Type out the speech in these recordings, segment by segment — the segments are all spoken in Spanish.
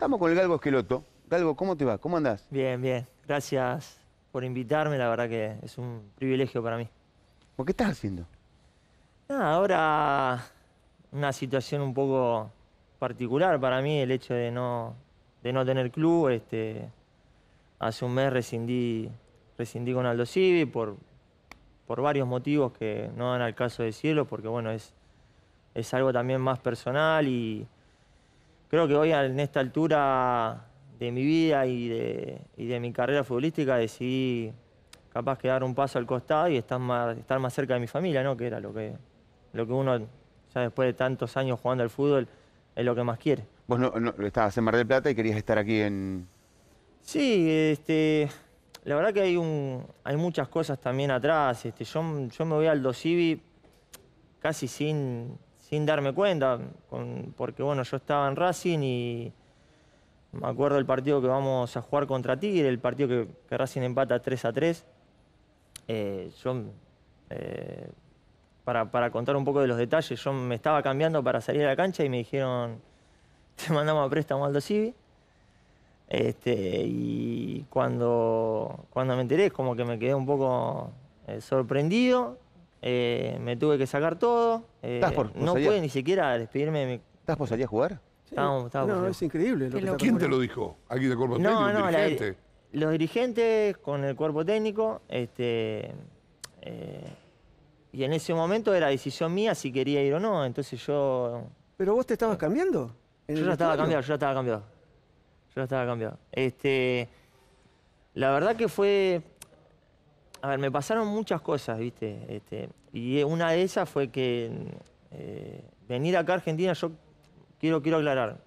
Estamos con el Galgo Esqueloto. Galgo, ¿cómo te va? ¿Cómo andás? Bien, bien. Gracias por invitarme. La verdad que es un privilegio para mí. ¿Por qué estás haciendo? Nada, ahora una situación un poco particular para mí, el hecho de no, de no tener club. Este, hace un mes rescindí, rescindí con Aldo Civi por, por varios motivos que no dan al caso de cielo, porque bueno, es, es algo también más personal y Creo que hoy en esta altura de mi vida y de, mi carrera futbolística decidí capaz que dar un paso al costado y estar más, estar más cerca de mi familia, ¿no? Que era lo que, lo que uno, ya después de tantos años jugando al fútbol, es lo que más quiere. Vos no, estabas en Mar del Plata y querías estar aquí en... Sí, este, la verdad que hay, un, hay muchas cosas también atrás. Este, yo, yo me voy al Dosivi casi sin, sin darme cuenta, porque bueno, yo estaba en Racing y me acuerdo el partido que vamos a jugar contra Tigre, el partido que, Racing empata 3 a 3. Eh, yo, eh, para, contar un poco de los detalles, yo me estaba cambiando para salir a la cancha y me dijeron, te mandamos a préstamo Aldo Civi. Este, y cuando, cuando me enteré, como que me quedé un poco eh, sorprendido eh, me tuve que sacar todo. Eh, no pude ni siquiera despedirme ¿Estás por salir a jugar? Sí. no, es increíble. ¿Quién te lo dijo? Aquí de cuerpo técnico, dirigente. los dirigentes con el cuerpo técnico, este, eh, y en ese momento era decisión mía si quería ir o no. Entonces yo. Pero vos te estabas cambiando. Yo ya estaba cambiado, yo ya estaba cambiado. Yo ya estaba cambiado. Este, la verdad que fue a ver, me pasaron muchas cosas, ¿viste? Este, y una de esas fue que eh, venir acá a Argentina, yo quiero, quiero aclarar,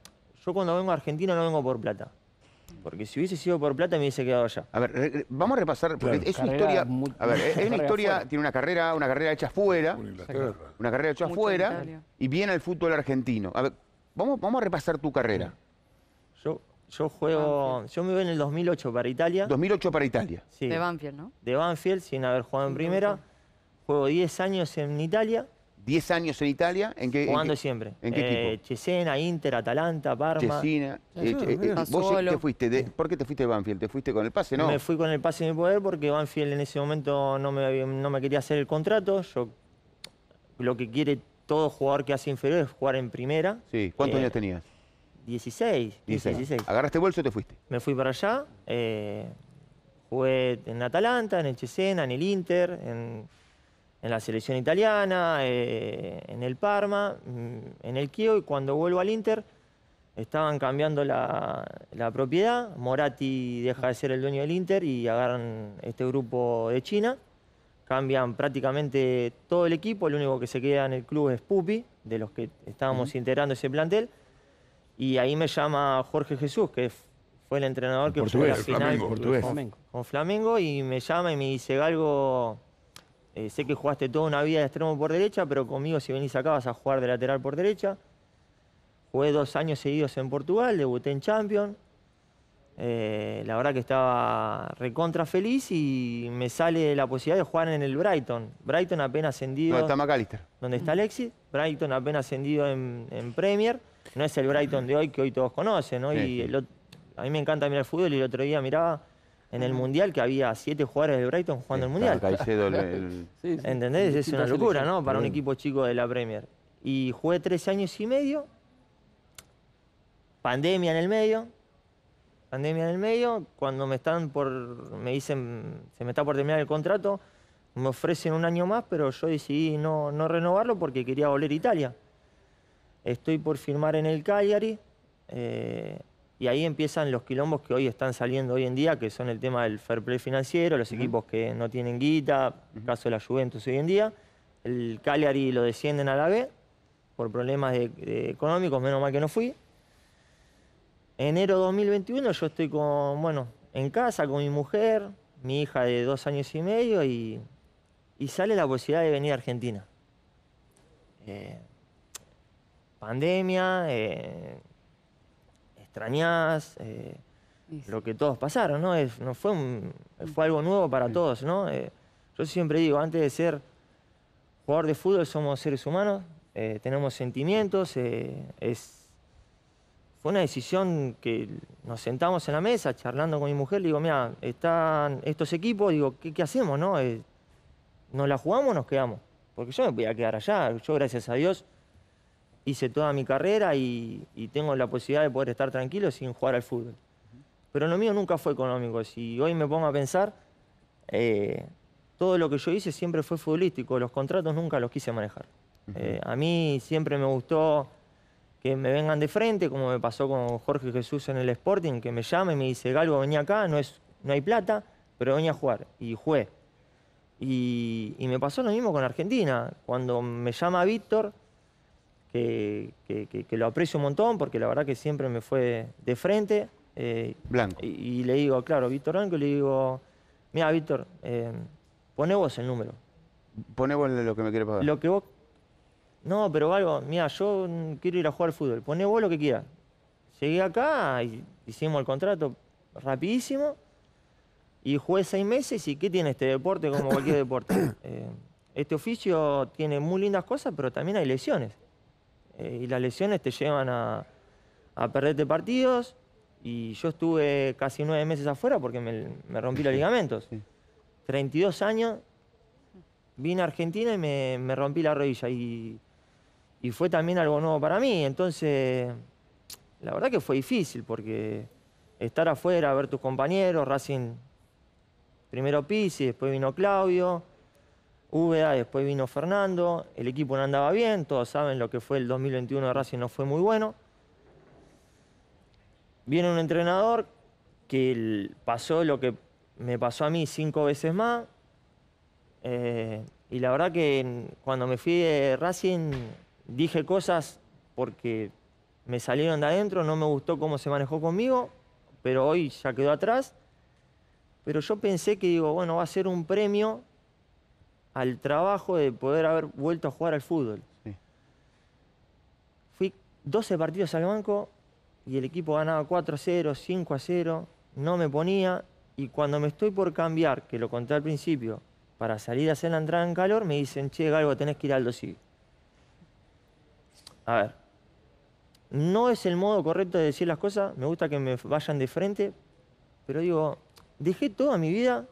yo cuando vengo a Argentina no vengo por plata. Porque si hubiese sido por plata me hubiese quedado allá. A ver, vamos a repasar, porque es una historia. a ver, es una historia, tiene una carrera, una carrera hecha afuera. Una carrera hecha afuera y viene al fútbol argentino. A ver, vamos, vamos a repasar tu carrera. Yo yo juego, yo me voy en el 2008 para Italia. 2008 para Italia. De Banfield, ¿no? De Banfield, sin haber jugado en primera. Juego 10 años en Italia. 10 años en Italia, ¿en qué Jugando siempre. ¿En qué eh, equipo? Chesena, Inter, Atalanta, Parma. Chesina. Eh, eh, ¿Vos te fuiste? ¿Por qué te fuiste de Banfield? ¿Te fuiste con el pase, no? Me fui con el pase de mi poder porque Banfield en ese momento no me, no me quería hacer el contrato. Yo lo que quiere todo jugador que hace inferior es jugar en primera. Sí, ¿cuántos años tenías? 16, 16. 16. ¿Agarraste bolso y te fuiste? Me fui para allá. Eh, jugué en Atalanta, en el Chesena, en el Inter, en, en la selección italiana, eh, en el Parma, mm, en el Kio. Y cuando vuelvo al Inter, estaban cambiando la, propiedad. Moratti deja de ser el dueño del Inter y agarran este grupo de China. Cambian prácticamente todo el equipo. Lo único que se queda en el club es Pupi, de los que estábamos integrando ese plantel. Y ahí me llama Jorge Jesús, que fue el entrenador que jugó la final Con, con, Flamengo, y me llama y me dice, Galgo, eh, sé que jugaste toda una vida de extremo por derecha, pero conmigo si venís acá vas a jugar de lateral por derecha. Jugué dos años seguidos en Portugal, debuté en Champions. Eh, la verdad que estaba recontra feliz y me sale la posibilidad de jugar en el Brighton. Brighton apenas ascendido. ¿Dónde está McAllister? Donde está Alexis. Brighton apenas ascendido en, Premier. No es el Brighton de hoy que hoy todos conocen. a mí me encanta mirar el fútbol y el otro día miraba en el Mundial que había siete jugadores del Brighton jugando en el Mundial. el, ¿Entendés? Es una locura, ¿no? Para un equipo chico de la Premier. Y jugué tres años y medio. Pandemia en el medio pandemia en el medio, cuando me están por, me dicen, se me está por terminar el contrato, me ofrecen un año más, pero yo decidí no, no renovarlo porque quería volver a Italia. Estoy por firmar en el Cagliari eh, y ahí empiezan los quilombos que hoy están saliendo hoy en día, que son el tema del fair play financiero, los equipos que no tienen guita, el caso de la Juventus hoy en día. El Cagliari lo descienden a la B por problemas económicos, menos mal que no fui. Enero 2021 yo estoy con, bueno, en casa con mi mujer, mi hija de dos años y medio y, sale la posibilidad de venir a Argentina. Eh, pandemia, eh, eh lo que todos pasaron, ¿no? Es, fue, un, fue algo nuevo para todos, ¿no? Eh, yo siempre digo, antes de ser jugador de fútbol somos seres humanos, tenemos sentimientos, es fue una decisión que nos sentamos en la mesa charlando con mi mujer, le digo, mira, están estos equipos, digo, ¿qué, hacemos? No? Eh, ¿Nos la jugamos o nos quedamos? Porque yo me voy a quedar allá, yo gracias a Dios hice toda mi carrera y, tengo la posibilidad de poder estar tranquilo sin jugar al fútbol. Pero lo mío nunca fue económico, si hoy me pongo a pensar, eh, todo lo que yo hice siempre fue futbolístico, los contratos nunca los quise manejar. Eh, a mí siempre me gustó que me vengan de frente, como me pasó con Jorge Jesús en el Sporting, que me llama y me dice, Galvo, vení acá, no, es, no hay plata, pero venía a jugar. Y jugué. Y, me pasó lo mismo con Argentina. Cuando me llama Víctor, que, lo aprecio un montón, porque la verdad que siempre me fue de frente. Eh, Blanco. Y, le digo, claro, Víctor Blanco, le digo, mira, Víctor, eh, poné vos el número. Poné vos lo que me quiere pagar. Lo que no, pero algo. mira, yo mm, quiero ir a jugar al fútbol. Poné vos lo que quieras. Llegué acá, y hicimos el contrato rapidísimo y jugué seis meses. ¿Y qué tiene este deporte como cualquier deporte? Eh, este oficio tiene muy lindas cosas, pero también hay lesiones. Eh, y las lesiones te llevan a, perderte partidos. Y yo estuve casi nueve meses afuera porque me, rompí los ligamentos. 32 años, vine a Argentina y me, me rompí la rodilla. Y y fue también algo nuevo para mí. Entonces, la verdad que fue difícil porque estar afuera, ver tus compañeros, Racing primero Pizzi, después vino Claudio, VA, después vino Fernando, el equipo no andaba bien, todos saben lo que fue el 2021 de Racing no fue muy bueno. Viene un entrenador que pasó lo que me pasó a mí cinco veces más. Eh, y la verdad que cuando me fui de Racing dije cosas porque me salieron de adentro, no me gustó cómo se manejó conmigo, pero hoy ya quedó atrás. Pero yo pensé que digo, bueno, va a ser un premio al trabajo de poder haber vuelto a jugar al fútbol. Fui 12 partidos al banco y el equipo ganaba 4 a 0, 5 a 0, no me ponía. Y cuando me estoy por cambiar, que lo conté al principio, para salir a hacer la entrada en calor, me dicen, che, algo tenés que ir al dosis a ver, no es el modo correcto de decir las cosas, me gusta que me vayan de frente, pero digo, dejé toda mi vida,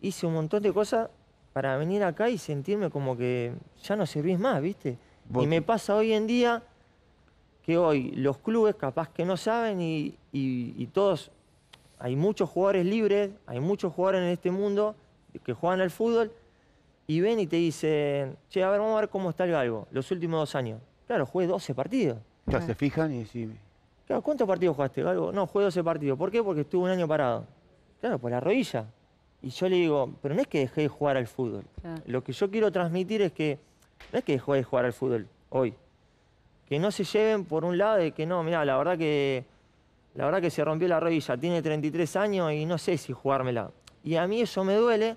hice un montón de cosas para venir acá y sentirme como que ya no servís más, ¿viste? Y me pasa hoy en día que hoy los clubes capaz que no saben y todos, hay muchos jugadores libres, hay muchos jugadores en este mundo que juegan al fútbol y ven y te dicen, che, a ver, vamos a ver cómo está el Galvo... los últimos dos años. Claro, jugué 12 partidos. Ya se fijan y decime. Claro, ¿cuántos partidos jugaste, Galvo? No, jugué 12 partidos. ¿Por qué? Porque estuve un año parado. Claro, por la rodilla. Y yo le digo, pero no es que dejé de jugar al fútbol. Lo que yo quiero transmitir es que no es que dejé de jugar al fútbol hoy. Que no se lleven por un lado de que no, mira, la verdad que la verdad que se rompió la rodilla, tiene 33 años y no sé si jugármela. Y a mí eso me duele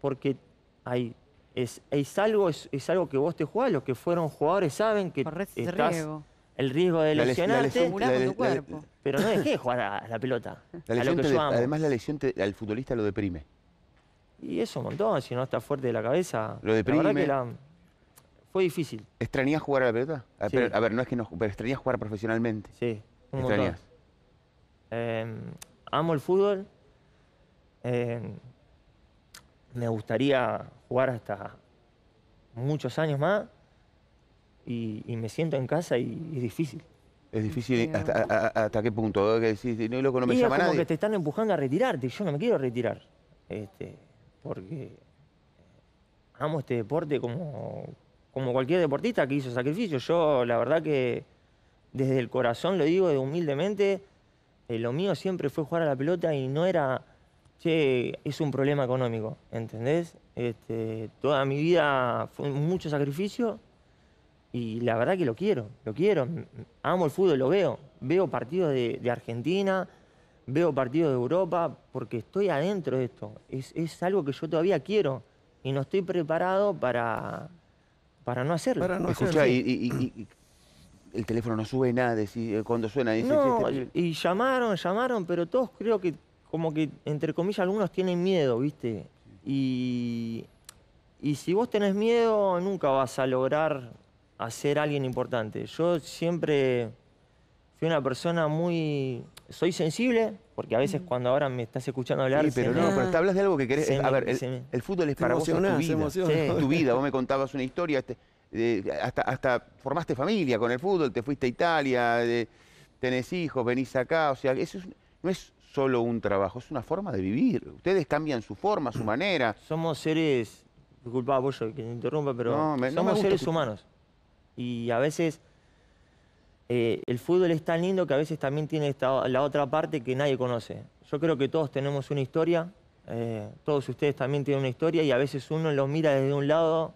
porque hay es, es, algo, es, algo que vos te jugás, los que fueron jugadores saben que el riesgo de lesionarte, pero no dejé de jugar a la pelota, Además la lesión al futbolista lo deprime. Y eso un montón, si no está fuerte de la cabeza. Lo deprime. fue difícil. extrañías jugar a la pelota? A, ver, no es que no, pero jugar profesionalmente. Sí, un em, amo el fútbol. Eh, me gustaría jugar hasta muchos años más y, me siento en casa y, es difícil. Es difícil, hasta, qué punto? Que decís, no, no me es como que te están empujando a retirarte, yo no me quiero retirar. Este, porque amo este deporte como, como cualquier deportista que hizo sacrificio. Yo, la verdad que desde el corazón lo digo humildemente, eh, lo mío siempre fue jugar a la pelota y no era che, es un problema económico, ¿entendés? Este, toda mi vida fue mucho sacrificio y la verdad que lo quiero, lo quiero. Amo el fútbol, lo veo. Veo partidos de, Argentina, veo partidos de Europa, porque estoy adentro de esto. Es, algo que yo todavía quiero y no estoy preparado para, para no hacerlo. Para Y, el teléfono no sube nada, eh, cuando suena dice... No, y llamaron, llamaron, pero todos creo que como que, entre comillas, algunos tienen miedo, ¿viste? Y, y si vos tenés miedo, nunca vas a lograr hacer alguien importante. Yo siempre fui una persona muy... Soy sensible, porque a veces cuando ahora me estás escuchando hablar... Sí, pero no, pero te hablas de algo que querés... a ver, el, fútbol es para vos en tu vida. Sí. Tu vida, vos me contabas una historia, este, hasta, hasta formaste familia con el fútbol, te fuiste a Italia, tenés hijos, venís acá, o sea, eso no es solo un trabajo, es una forma de vivir. Ustedes cambian su forma, su manera. Somos seres, disculpa Pollo, que me interrumpa, pero somos seres humanos. Y a veces eh, el fútbol es tan lindo que a veces también tiene la otra parte que nadie conoce. Yo creo que todos tenemos una historia, eh, todos ustedes también tienen una historia y a veces uno los mira desde un lado,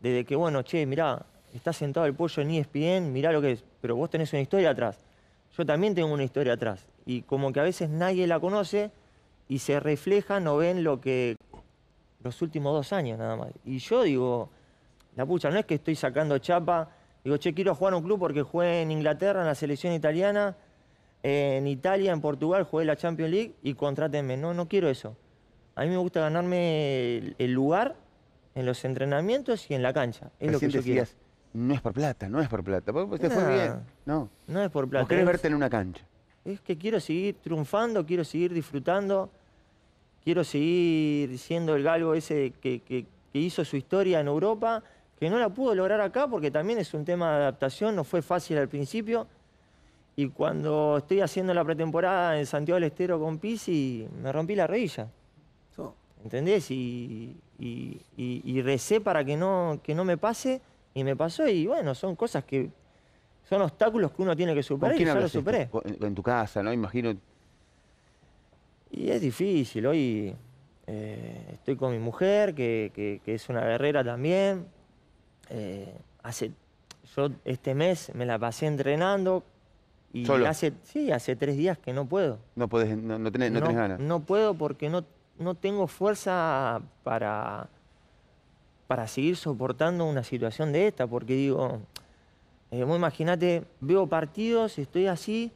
desde que, bueno, che, mirá, está sentado el pollo en ESPN, mirá lo que es, pero vos tenés una historia atrás yo también tengo una historia atrás. Y como que a veces nadie la conoce y se refleja, no ven lo que los últimos dos años nada más. Y yo digo, la pucha, no es que estoy sacando chapa, digo, che, quiero jugar a un club porque jugué en Inglaterra, en la selección italiana, en Italia, en Portugal, jugué la Champions League y contrátenme. No, no quiero eso. A mí me gusta ganarme el, lugar en los entrenamientos y en la cancha. Es lo que yo quiero. No es por plata, no es por plata. Usted no, fue bien. No. es por plata. ¿O querés verte en una cancha? Es que quiero seguir triunfando, quiero seguir disfrutando, quiero seguir siendo el galgo ese que, hizo su historia en Europa, que no la pudo lograr acá porque también es un tema de adaptación, no fue fácil al principio. Y cuando estoy haciendo la pretemporada en Santiago del Estero con Pisi, me rompí la rodilla. ¿Entendés? Y, y, recé para que no, que no me pase y me pasó y bueno, son cosas que son obstáculos que uno tiene que superar y yo lo superé. En tu casa, ¿no? Imagino. Y es difícil, hoy eh, estoy con mi mujer, que, es una guerrera también. Eh, hace, yo este mes me la pasé entrenando y hace sí, hace tres días que no puedo. No puedes no, tienes no, ganas. No puedo porque no, no tengo fuerza para para seguir soportando una situación de esta, porque digo, eh, imagínate, veo partidos, estoy así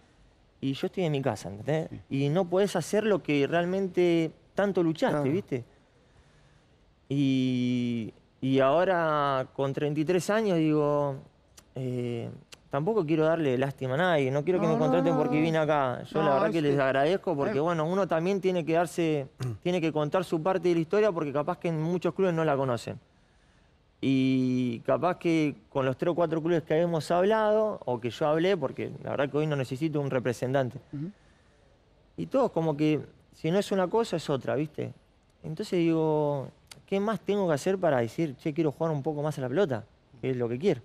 y yo estoy en mi casa, ¿entendés? Y no puedes hacer lo que realmente tanto luchaste, ¿viste? Y, ahora con 33 años digo, eh, tampoco quiero darle lástima a nadie, no quiero que me contraten porque vine acá. Yo la verdad que les agradezco porque, bueno, uno también tiene que darse, tiene que contar su parte de la historia porque capaz que en muchos clubes no la conocen. Y capaz que con los tres o cuatro clubes que habíamos hablado, o que yo hablé, porque la verdad que hoy no necesito un representante. Y todos como que, si no es una cosa, es otra, ¿viste? Entonces digo, ¿qué más tengo que hacer para decir, che, quiero jugar un poco más a la pelota? Que es lo que quiero.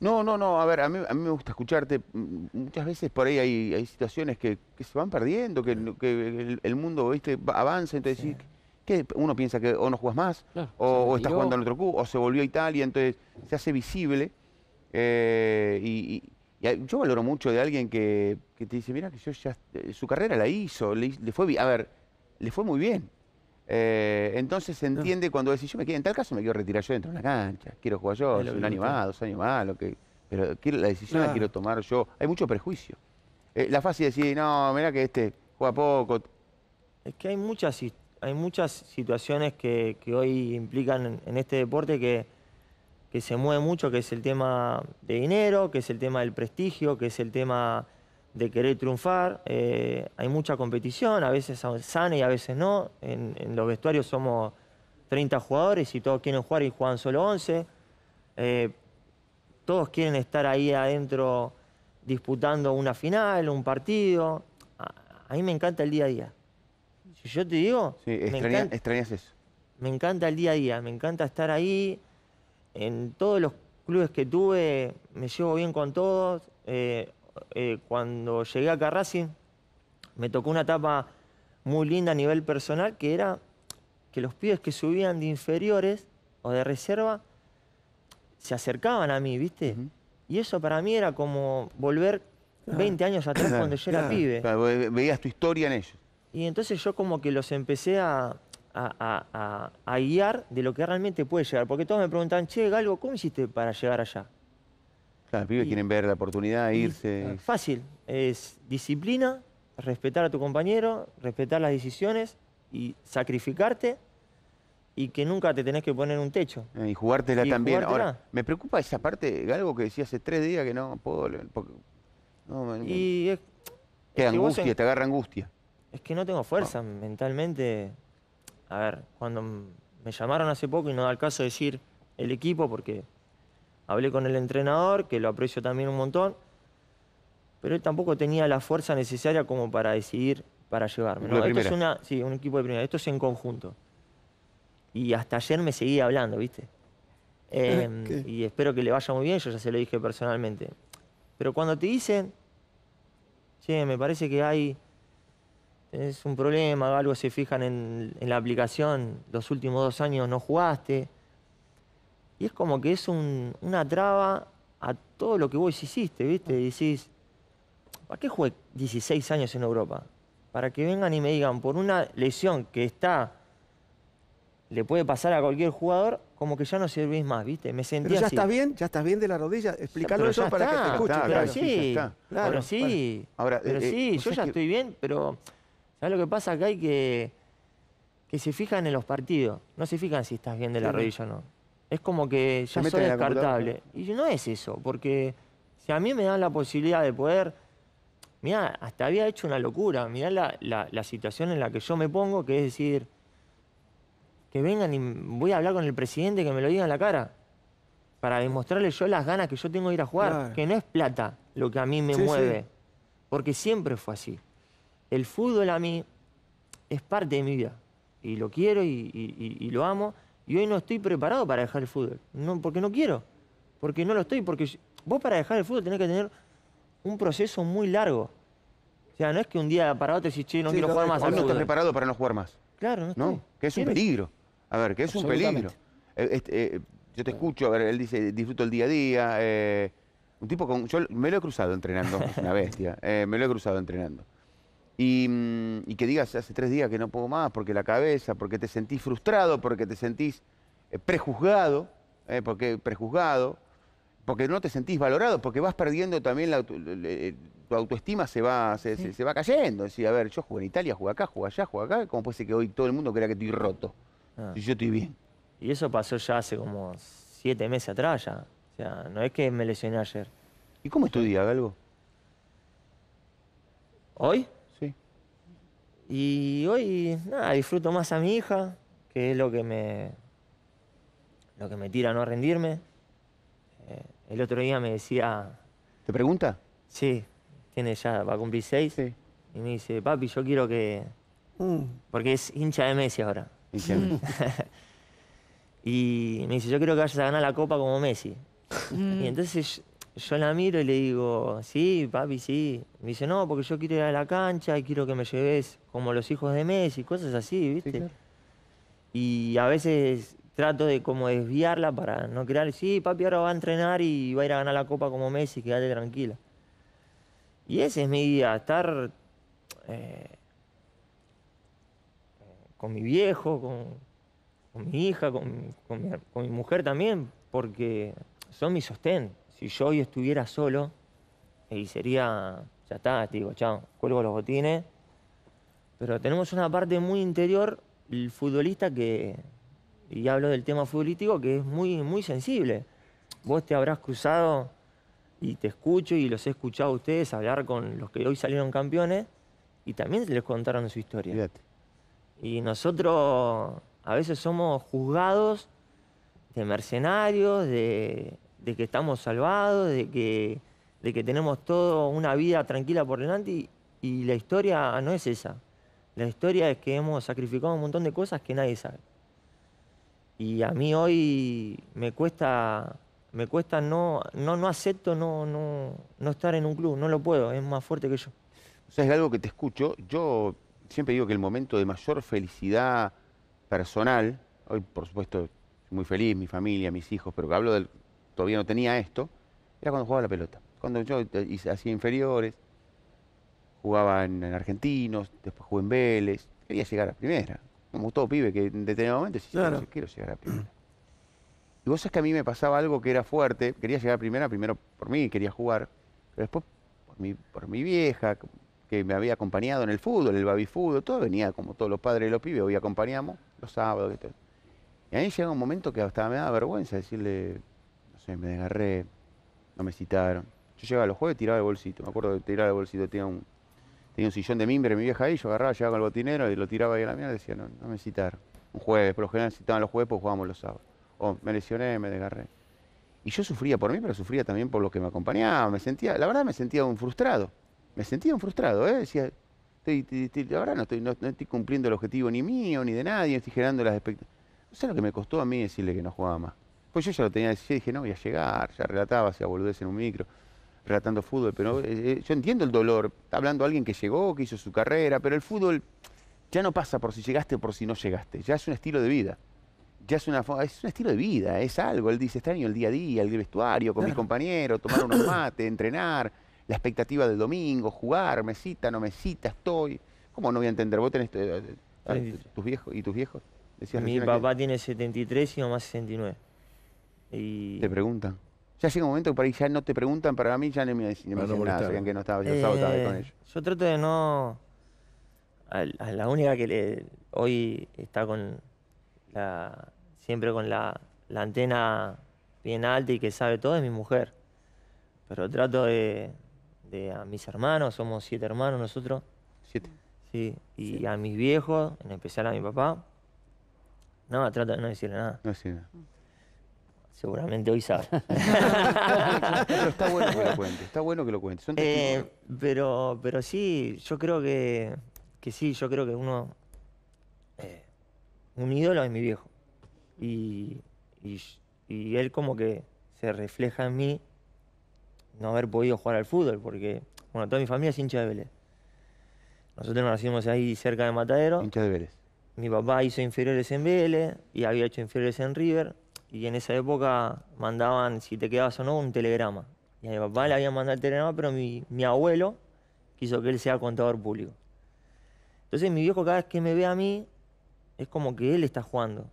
No, no, no, a ver, a mí, a mí me gusta escucharte. Muchas veces por ahí hay, situaciones que, se van perdiendo, que, el, mundo ¿viste? avanza, entonces uno piensa que o no juegas más, o, estás jugando en otro club, o se volvió a Italia, entonces se hace visible. Eh, y, yo valoro mucho de alguien que, te dice, mira, que yo ya, eh, su carrera la hizo, le, fue, a ver, le fue muy bien. Eh, entonces se entiende cuando decís, yo me quedo, en tal caso me quiero retirar yo dentro de la cancha, quiero jugar yo, un año más, dos años más, lo que, pero la decisión la quiero tomar yo. Hay mucho prejuicio. la fase de decir, no, mira que este juega poco. Es que hay muchas historias hay muchas situaciones que, hoy implican en, este deporte que, se mueve mucho, que es el tema de dinero, que es el tema del prestigio, que es el tema de querer triunfar. Eh, hay mucha competición, a veces sana y a veces no. En, los vestuarios somos 30 jugadores y todos quieren jugar y juegan solo 11. Eh, todos quieren estar ahí adentro disputando una final, un partido. a mí me encanta el día a día yo te digo. extrañas eso. Me encanta el día a día, me encanta estar ahí. En todos los clubes que tuve, me llevo bien con todos. Eh, eh, cuando llegué a Racing, me tocó una etapa muy linda a nivel personal, que era que los pibes que subían de inferiores o de reserva se acercaban a mí, ¿viste? Y eso para mí era como volver 20 años atrás cuando yo era pibe. veías tu historia en ellos. Y entonces yo como que los empecé a, guiar de lo que realmente puede llegar. Porque todos me preguntan, che, Galgo, ¿cómo hiciste para llegar allá? Claro, pibes quieren ver la oportunidad, irse. Fácil, es disciplina, respetar a tu compañero, respetar las decisiones y sacrificarte y que nunca te tenés que poner un techo. Eh, y jugártela también. Ahora, me preocupa esa parte, Galgo, que decía hace tres días que no puedo... no, y es, que angustia, te agarra angustia. Es que no tengo fuerza mentalmente. A ver, cuando me llamaron hace poco y no da el caso de decir el equipo porque hablé con el entrenador, que lo aprecio también un montón, pero él tampoco tenía la fuerza necesaria como para decidir para llevarme. Esto es un equipo de primera, esto es en conjunto. Y hasta ayer me seguía hablando, ¿viste? Em, y espero que le vaya muy bien, yo ya se lo dije personalmente. Pero cuando te dicen, Sí, me parece que hay es un problema, algo se fijan en, la aplicación, los últimos dos años no jugaste. Y es como que es una traba a todo lo que vos hiciste, ¿viste? Y ah. decís, ¿para qué jugué 16 años en Europa? Para que vengan y me digan, por una lesión que está, le puede pasar a cualquier jugador, como que ya no servís más, ¿viste? Me sentí así ya estás bien, ya estás bien de la rodilla, explícalo eso para que te escuchen. Claro, sí, claro, pero eh, sí, eh, yo ya estoy bien, pero lo que pasa? acá hay que. que se fijan en los partidos. No se fijan si estás bien de la rodilla o no. Es como que ya soy descartable. Y no es eso, porque si a mí me dan la posibilidad de poder. Mirá, hasta había hecho una locura. Mirá la, la, situación en la que yo me pongo, que es decir. Que vengan y voy a hablar con el presidente que me lo diga en la cara para demostrarle yo las ganas que yo tengo de ir a jugar, que no es plata lo que a mí me mueve, porque siempre fue así el fútbol a mí es parte de mi vida. Y lo quiero y, lo amo. Y hoy no estoy preparado para dejar el fútbol. No, porque no quiero. Porque no lo estoy. Porque vos para dejar el fútbol tenés que tener un proceso muy largo. O sea, no es que un día para otro decís, che, no quiero jugar más al no estás preparado para no jugar más. Claro, no estoy. Que es un peligro. A ver, que es un peligro. Eh, este, eh, yo te escucho, a ver, él dice, disfruto el día a día. Eh, un tipo con... Yo me lo he cruzado entrenando, una bestia. me lo he cruzado entrenando. Mm, y, que digas hace tres días que no puedo más porque la cabeza, porque te sentís frustrado, porque te sentís eh, prejuzgado, eh, porque prejuzgado, porque no te sentís valorado, porque vas perdiendo también tu autoestima se va, se, va cayendo. Decir, a ver, yo jugué en Italia, jugué acá, juego allá, juego acá, como puede ser que hoy todo el mundo crea que estoy roto. Y ah. yo estoy bien. Y eso pasó ya hace como siete meses atrás ya. O sea, no es que me lesioné ayer. ¿Y cómo es algo ¿Hoy? Y hoy, nada, disfruto más a mi hija, que es lo que me, lo que me tira a no rendirme. Eh, el otro día me decía... ¿Te pregunta? Sí, tiene ya, va a cumplir seis. Y me dice, papi, yo quiero que... Mm. Porque es hincha de Messi ahora. Mm. y me dice, yo quiero que vayas a ganar la copa como Messi. Mm. Y entonces yo la miro y le digo, sí, papi, sí. Me dice, no, porque yo quiero ir a la cancha y quiero que me lleves como los hijos de Messi, cosas así, ¿viste? Y a veces trato de como desviarla para no crear, sí, papi ahora va a entrenar y va a ir a ganar la copa como Messi, quédate tranquila. Y ese es mi día, estar eh, con mi viejo, con, mi hija, con, con mi mujer también, porque son mi sostén si yo hoy estuviera solo, y sería, ya está, te digo, chao, cuelgo los botines. Pero tenemos una parte muy interior, el futbolista que, y hablo del tema futbolístico, que es muy, muy sensible. Vos te habrás cruzado y te escucho y los he escuchado a ustedes hablar con los que hoy salieron campeones y también les contaron su historia. Y nosotros a veces somos juzgados de mercenarios, de de que estamos salvados, de que, de que tenemos toda una vida tranquila por delante y, la historia no es esa. La historia es que hemos sacrificado un montón de cosas que nadie sabe. Y a mí hoy me cuesta, me cuesta no, no, no acepto no, no, no estar en un club, no lo puedo, es más fuerte que yo. O sea, es algo que te escucho. Yo siempre digo que el momento de mayor felicidad personal, hoy por supuesto muy feliz, mi familia, mis hijos, pero que hablo del todavía no tenía esto, era cuando jugaba la pelota. Cuando yo hacía inferiores, jugaba en, Argentinos, después jugué en Vélez, quería llegar a primera. Como todo pibe que en determinado momento quiero llegar a primera. Y vos sabés que a mí me pasaba algo que era fuerte, quería llegar a primera, primero por mí, quería jugar, pero después por mi, por mi vieja, que me había acompañado en el fútbol, en el baby todo venía como todos los padres de los pibes, hoy acompañamos los sábados. Y, todo. y a mí llega un momento que hasta me da vergüenza decirle, me desgarré, no me citaron. Yo llegaba los jueves tiraba el bolsito. Me acuerdo de tirar el bolsito, tenía un, sillón de mimbre, mi vieja ahí, yo agarraba, llegaba con el botinero y lo tiraba ahí a la mierda y decía, no, no me citaron. Un jueves, por lo general citaban los jueves, pues jugábamos los sábados. O oh, me lesioné, me desgarré. Y yo sufría por mí, pero sufría también por los que me acompañaban. Me sentía, la verdad me sentía un frustrado. Me sentía un frustrado, ¿eh? Decía, estoy, la verdad no estoy, estoy cumpliendo el objetivo ni mío, ni de nadie, estoy generando las expectativas. No sé lo que me costó a mí decirle que no jugaba más. Pues yo ya lo tenía dije, no, voy a llegar, ya relataba, se boludez en un micro, relatando fútbol, pero eh, eh, yo entiendo el dolor, hablando hablando alguien que llegó, que hizo su carrera, pero el fútbol ya no pasa por si llegaste o por si no llegaste, ya es un estilo de vida. Ya es, una, es un estilo de vida, es algo. Él dice, extraño el día a día, el vestuario, con mi mis compañeros, tomar unos mates, entrenar, la expectativa del domingo, jugar, mesita, no mesita, estoy. ¿Cómo no voy a entender? ¿Vos tenés eh, ah, tus viejos y tus viejos? Decías Mi papá tiene 73 y mamá 69. Te preguntan. Ya llega un momento que por ahí ya no te preguntan, para mí ya ah, no me, decían nada, sabían que no estaba, yo con eh, ellos. Yo trato de no... A, la única que hoy está con la, siempre con la, antena bien alta y que sabe todo es mi mujer. Pero trato de, a mis hermanos, somos siete hermanos nosotros. Siete. Sí, y a mis viejos, en especial a mi papá. No, trato de no decirle nada. No decirle nada. Seguramente hoy sabe. pero está bueno que lo cuente, está bueno que lo cuente. Eh, pero, pero sí, yo creo que, sí, yo creo que uno. Eh, un ídolo es mi viejo. Y, él, como que se refleja en mí no haber podido jugar al fútbol, porque, bueno, toda mi familia es hincha de Vélez. Nosotros nacimos ahí cerca de Matadero. Hincha de Vélez. Mi papá hizo inferiores en Vélez y había hecho inferiores en River. Y en esa época mandaban, si te quedabas o no, un telegrama. Y a mi papá le habían mandado el telegrama, pero mi, mi abuelo quiso que él sea contador público. Entonces mi viejo cada vez que me ve a mí, es como que él está jugando.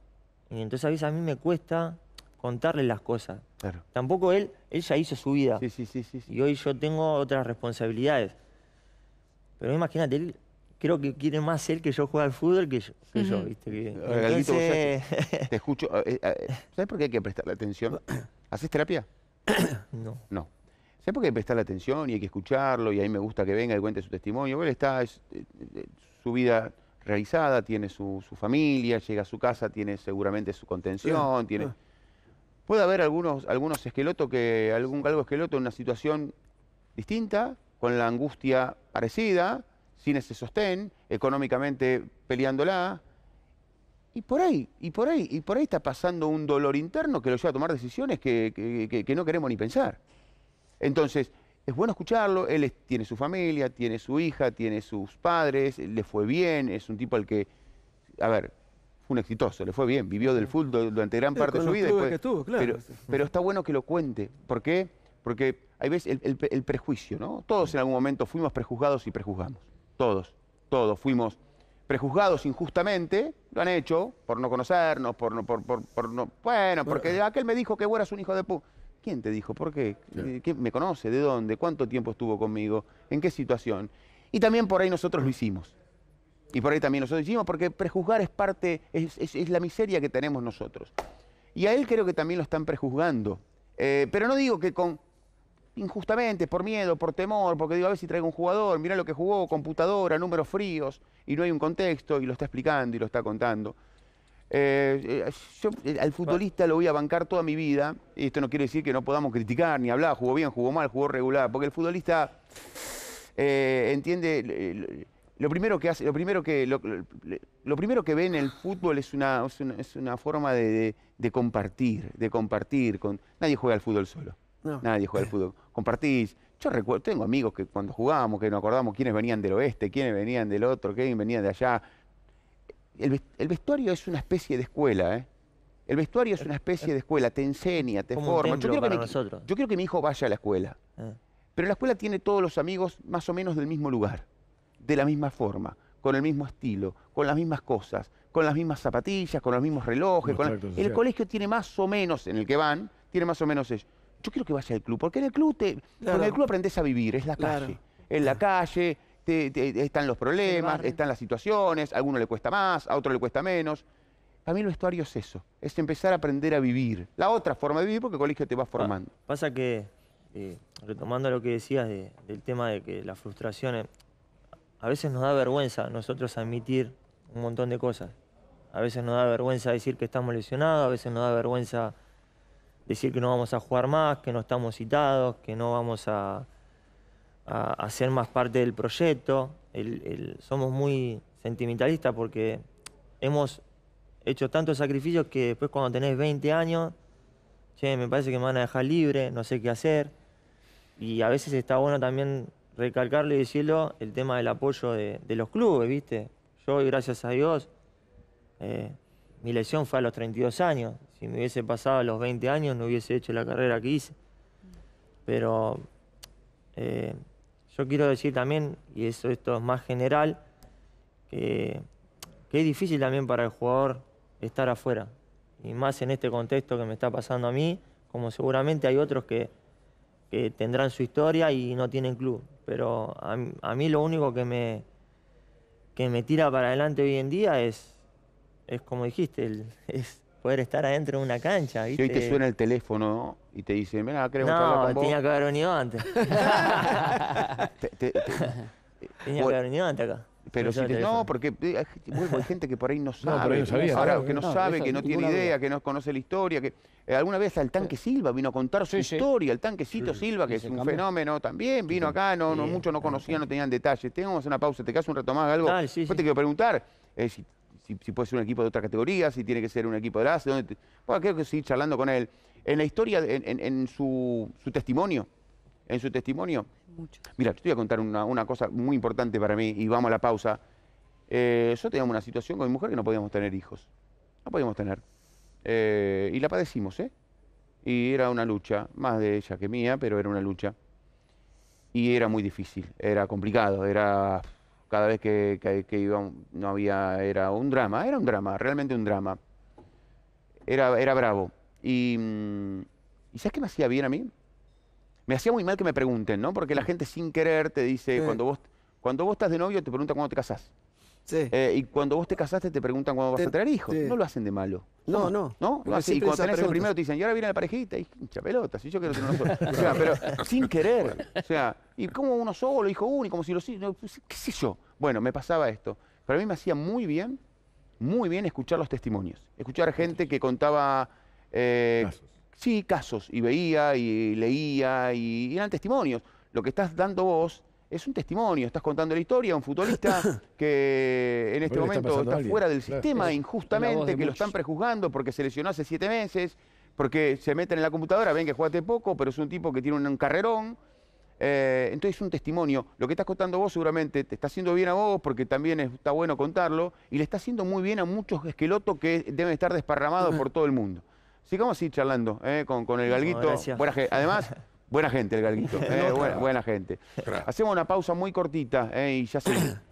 Y entonces a veces a mí me cuesta contarle las cosas. Tampoco él, él ya hizo su vida. Sí, sí, sí, sí, Y hoy yo tengo otras responsabilidades. Pero imagínate, él creo que quiere más él que yo juega al fútbol que yo, ¿viste? te escucho. ¿Sabes por qué hay que prestarle atención? ¿Haces terapia? no. No. ¿Sabes por qué hay que prestarle atención y hay que escucharlo? Y ahí me gusta que venga y cuente su testimonio. Él está, es, eh, eh, su vida realizada, tiene su, familia, llega a su casa, tiene seguramente su contención, tiene... Puede haber algunos, algunos esquelotos que, algún galgo esqueloto en una situación distinta, con la angustia parecida, sin se sostén, económicamente peleándola. Y por ahí, y por ahí, y por ahí está pasando un dolor interno que lo lleva a tomar decisiones que, no queremos ni pensar. Entonces, es bueno escucharlo, él tiene su familia, tiene su hija, tiene sus padres, le fue bien, es un tipo al que, a ver, fue un exitoso, le fue bien, vivió del fútbol durante gran parte de su vida. pero, está bueno que lo cuente. ¿Por qué? Porque hay veces el prejuicio, ¿no? Todos en algún momento fuimos prejuzgados y prejuzgamos todos, todos fuimos prejuzgados injustamente, lo han hecho, por no conocernos, por no, por, no, bueno, porque aquel me dijo que vos eras un hijo de pu... ¿Quién te dijo? ¿Por qué? Eh, ¿Quién ¿Me conoce? ¿De dónde? ¿Cuánto tiempo estuvo conmigo? ¿En qué situación? Y también por ahí nosotros lo hicimos. Y por ahí también nosotros lo hicimos, porque prejuzgar es parte, es, la miseria que tenemos nosotros. Y a él creo que también lo están prejuzgando. Eh, pero no digo que con, injustamente, por miedo, por temor, porque digo, a ver si traigo un jugador, mira lo que jugó, computadora, números fríos, y no hay un contexto, y lo está explicando y lo está contando. Eh, eh, yo eh, al futbolista lo voy a bancar toda mi vida, y esto no quiere decir que no podamos criticar ni hablar, jugó bien, jugó mal, jugó regular, porque el futbolista entiende lo primero que hace, lo primero que lo, primero que ve en el fútbol es una, es una, forma de, de, compartir, de compartir con nadie juega al fútbol solo. Nadie juega al fútbol. Compartís. Yo recuerdo, tengo amigos que cuando jugábamos, que nos acordábamos quiénes venían del oeste, quiénes venían del otro, quiénes venían de allá. El, vestuario es una especie de escuela, ¿eh? El vestuario es una especie de escuela, te enseña, te forma. yo, quiero yo que mi hijo vaya a la escuela. Ah. Pero la escuela tiene todos los amigos más o menos del mismo lugar, de la misma forma, con el mismo estilo, con las mismas cosas, con las mismas zapatillas, con los mismos relojes. El colegio tiene más o menos, en el que van, tiene más o menos eso yo quiero que vaya al club, porque en el club te, con el club aprendes a vivir, es la calle. En la calle están los problemas, están las situaciones, a alguno le cuesta más, a otro le cuesta menos. Para mí el vestuario es eso, es empezar a aprender a vivir. La otra forma de vivir, porque el colegio te va formando. pasa que, eh, retomando lo que decías del tema de que las frustraciones, eh, a veces nos da vergüenza nosotros admitir un montón de cosas. A veces nos da vergüenza decir que estamos lesionados, a veces nos da vergüenza decir que no vamos a jugar más, que no estamos citados, que no vamos a, a, ser más parte del proyecto. somos muy sentimentalistas porque hemos hecho tantos sacrificios que después cuando tenés 20 años, me parece que me van a dejar libre, no sé qué hacer. Y a veces está bueno también recalcarle y decirlo el tema del apoyo de, los clubes, ¿viste? Yo, gracias a Dios, eh, mi lesión fue a los 32 años. Si me hubiese pasado a los 20 años, no hubiese hecho la carrera que hice. Pero eh, yo quiero decir también, y eso esto es más general, que, es difícil también para el jugador estar afuera. Y más en este contexto que me está pasando a mí, como seguramente hay otros que, tendrán su historia y no tienen club. Pero a, mí lo único que me, que me tira para adelante hoy en día es, es como dijiste, el, es poder estar adentro de una cancha. ¿viste? Y hoy te suena el teléfono y te dice, mira, queremos no, hablar con vos. tenía que haber venido antes. Tenía que haber venido antes acá. Pero si te, no, porque eh, hay, gente que por ahí no sabe. Ahora, que no, sabe, que no tiene idea, que no conoce la historia. que eh, Alguna vez al tanque Silva vino a contar su historia, el tanquecito Silva, que es un fenómeno también, vino acá, no, muchos no conocían, no tenían detalles. Tengamos una pausa, te quedas un rato más, algo. Después te quiero preguntar, eh, si, puede ser un equipo de otra categoría, si tiene que ser un equipo de la ACE, bueno, creo que sí, charlando con él. En la historia, en, su, testimonio, en su testimonio. Mira, te voy a contar una, cosa muy importante para mí y vamos a la pausa. Eh, yo tenía una situación con mi mujer que no podíamos tener hijos. No podíamos tener. Eh, y la padecimos, ¿eh? Y era una lucha, más de ella que mía, pero era una lucha. Y era muy difícil, era complicado, era cada vez que, que, iba, no había, era un drama, era un drama, realmente un drama. Era, era bravo. Y, mm, ¿Y sabes qué me hacía bien a mí? Me hacía muy mal que me pregunten, ¿no? Porque la gente sin querer te dice, cuando, vos, cuando vos estás de novio te pregunta cuándo te casás. Eh, y cuando vos te casaste te preguntan cuándo vas a tener hijos. No lo hacen de malo. No, no. y cuando tenés el primero te dicen, y ahora viene la parejita, y pincha pelota, yo quiero tener uno pero sin querer. O sea, y como uno solo, hijo único, como si lo pues, qué sé yo. Bueno, me pasaba esto. Pero a mí me hacía muy bien, muy bien escuchar los testimonios. Escuchar gente que contaba... Eh, casos. Sí, casos. Y veía, y leía, y eran testimonios. Lo que estás dando vos es un testimonio, estás contando la historia, un futbolista que en este momento está, fuera del sistema injustamente, que lo están prejuzgando porque se lesionó hace siete meses, porque se meten en la computadora, ven que jugaste poco, pero es un tipo que tiene un carrerón. Eh, entonces es un testimonio. Lo que estás contando vos seguramente te está haciendo bien a vos, porque también está bueno contarlo, y le está haciendo muy bien a muchos esquelotos que deben estar desparramados por todo el mundo. Sigamos así charlando eh, con, con, el galguito. Además, Buena gente el Galguito, eh, buena, gente. Hacemos una pausa muy cortita eh, y ya se...